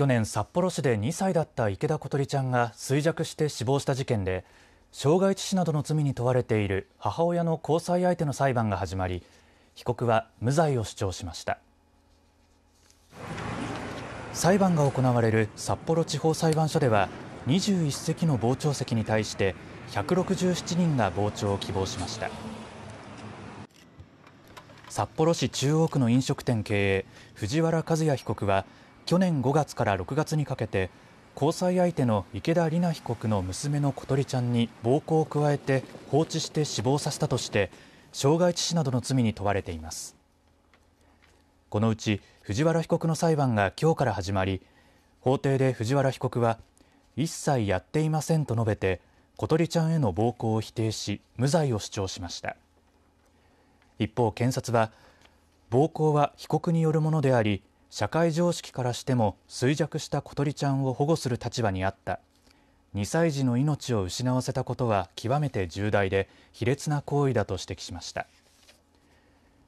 去年、札幌市で2歳だった池田小鳥ちゃんが衰弱して死亡した事件で傷害致死などの罪に問われている母親の交際相手の裁判が始まり被告は無罪を主張しました裁判が行われる札幌地方裁判所では21席の傍聴席に対して167人が傍聴を希望しました札幌市中央区の飲食店経営藤原和也被告は去年5月から6月にかけて交際相手の池田里奈被告の娘の小鳥ちゃんに暴行を加えて放置して死亡させたとして傷害致死などの罪に問われています。このうち藤原被告の裁判が今日から始まり法廷で藤原被告は一切やっていませんと述べて小鳥ちゃんへの暴行を否定し無罪を主張しました一方検察は暴行は被告によるものであり社会常識からしても衰弱した小鳥ちゃんを保護する立場にあった2歳児の命を失わせたことは極めて重大で卑劣な行為だと指摘しました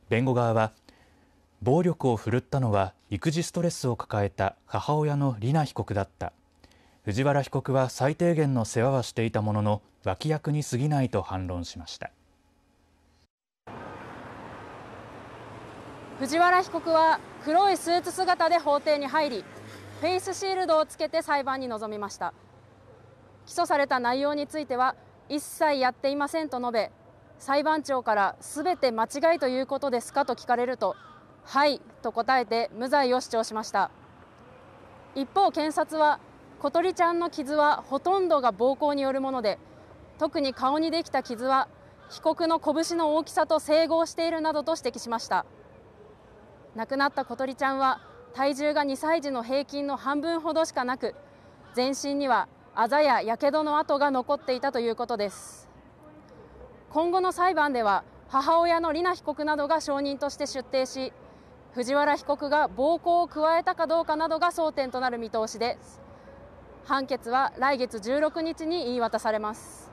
弁護側は暴力を振るったのは育児ストレスを抱えた母親の莉菜被告だった藤原被告は最低限の世話はしていたものの脇役に過ぎないと反論しました藤原被告は黒いスーツ姿で法廷に入りフェイスシールドをつけて裁判に臨みました起訴された内容については一切やっていませんと述べ裁判長からすべて間違いということですかと聞かれるとはいと答えて無罪を主張しました一方検察は小鳥ちゃんの傷はほとんどが暴行によるもので特に顔にできた傷は被告の拳の大きさと整合しているなどと指摘しました。亡くなった小鳥ちゃんは体重が2歳児の平均の半分ほどしかなく全身にはあざややけどの跡が残っていたということです今後の裁判では母親の里奈被告などが証人として出廷し藤原被告が暴行を加えたかどうかなどが争点となる見通しです判決は来月16日に言い渡されます